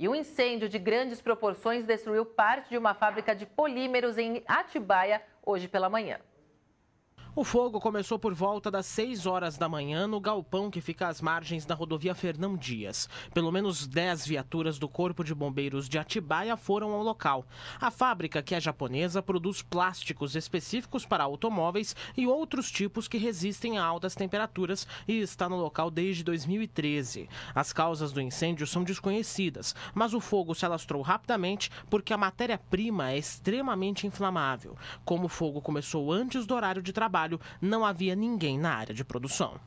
E um incêndio de grandes proporções destruiu parte de uma fábrica de polímeros em Atibaia hoje pela manhã. O fogo começou por volta das 6 horas da manhã no galpão que fica às margens da rodovia Fernão Dias. Pelo menos 10 viaturas do Corpo de Bombeiros de Atibaia foram ao local. A fábrica, que é japonesa, produz plásticos específicos para automóveis e outros tipos que resistem a altas temperaturas e está no local desde 2013. As causas do incêndio são desconhecidas, mas o fogo se alastrou rapidamente porque a matéria-prima é extremamente inflamável. Como o fogo começou antes do horário de trabalho, trabalho, não havia ninguém na área de produção.